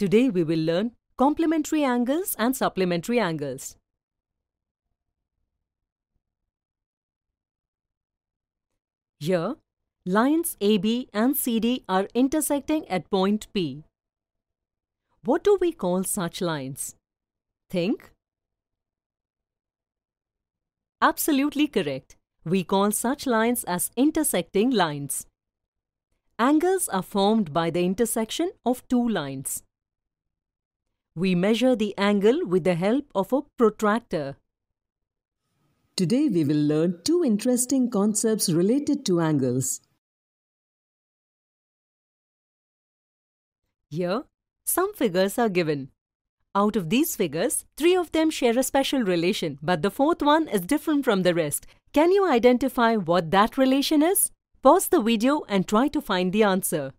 Today we will learn complementary angles and supplementary angles. Here, lines AB and CD are intersecting at point P. What do we call such lines? Think. Absolutely correct. We call such lines as intersecting lines. Angles are formed by the intersection of two lines. We measure the angle with the help of a protractor. Today we will learn two interesting concepts related to angles. Here, some figures are given. Out of these figures, three of them share a special relation, but the fourth one is different from the rest. Can you identify what that relation is? Pause the video and try to find the answer.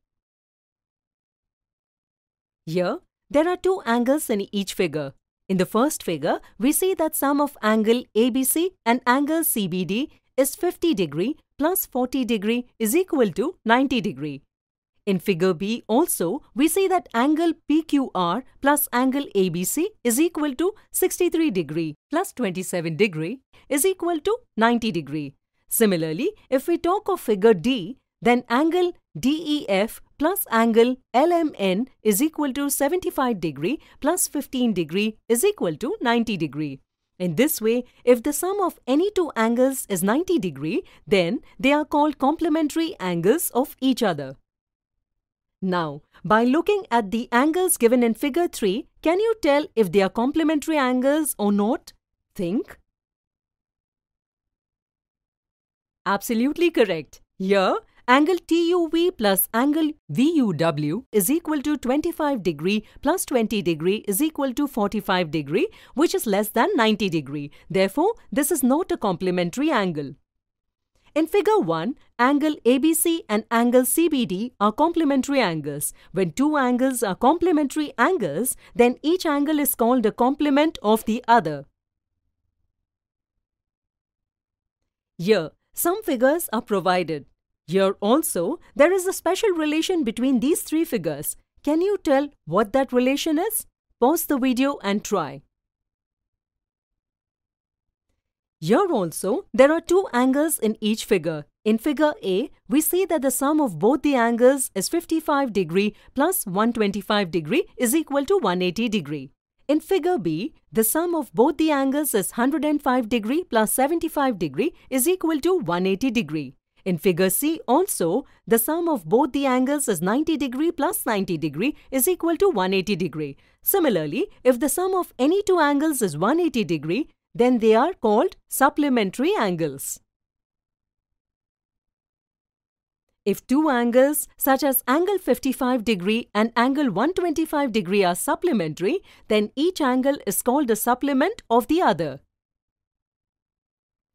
Here, there are two angles in each figure. In the first figure, we see that sum of angle ABC and angle CBD is 50 degree plus 40 degree is equal to 90 degree. In figure B also, we see that angle PQR plus angle ABC is equal to 63 degree plus 27 degree is equal to 90 degree. Similarly, if we talk of figure D, then angle DEF plus angle LMN is equal to 75 degree plus 15 degree is equal to 90 degree. In this way, if the sum of any two angles is 90 degree, then they are called complementary angles of each other. Now, by looking at the angles given in figure 3, can you tell if they are complementary angles or not? Think. Absolutely correct. Here, Angle TUV plus angle VUW is equal to 25 degree plus 20 degree is equal to 45 degree which is less than 90 degree. Therefore, this is not a complementary angle. In figure 1, angle ABC and angle CBD are complementary angles. When two angles are complementary angles, then each angle is called a complement of the other. Here, some figures are provided. Here also, there is a special relation between these three figures. Can you tell what that relation is? Pause the video and try. Here also, there are two angles in each figure. In figure A, we see that the sum of both the angles is 55 degree plus 125 degree is equal to 180 degree. In figure B, the sum of both the angles is 105 degree plus 75 degree is equal to 180 degree. In figure C also, the sum of both the angles is 90 degree plus 90 degree is equal to 180 degree. Similarly, if the sum of any two angles is 180 degree, then they are called supplementary angles. If two angles such as angle 55 degree and angle 125 degree are supplementary, then each angle is called a supplement of the other.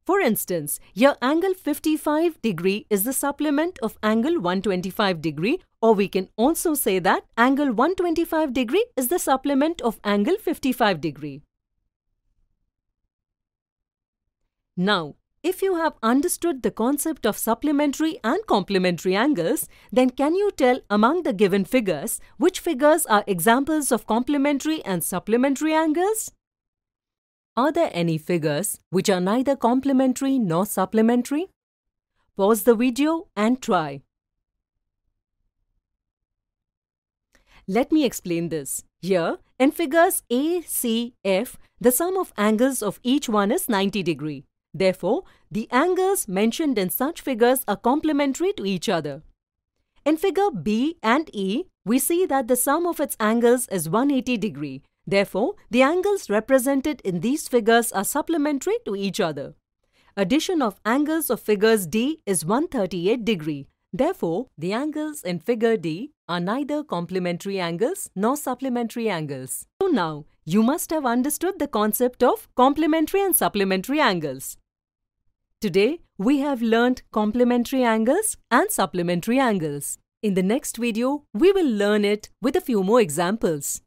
For instance, your angle 55 degree is the supplement of angle 125 degree or we can also say that angle 125 degree is the supplement of angle 55 degree. Now, if you have understood the concept of supplementary and complementary angles, then can you tell among the given figures which figures are examples of complementary and supplementary angles? Are there any figures which are neither complementary nor supplementary? Pause the video and try. Let me explain this. Here, in figures A, C, F, the sum of angles of each one is 90 degree. Therefore, the angles mentioned in such figures are complementary to each other. In figure B and E, we see that the sum of its angles is 180 degree. Therefore, the angles represented in these figures are supplementary to each other. Addition of angles of figures D is 138 degree. Therefore, the angles in figure D are neither complementary angles nor supplementary angles. So now, you must have understood the concept of complementary and supplementary angles. Today, we have learnt complementary angles and supplementary angles. In the next video, we will learn it with a few more examples.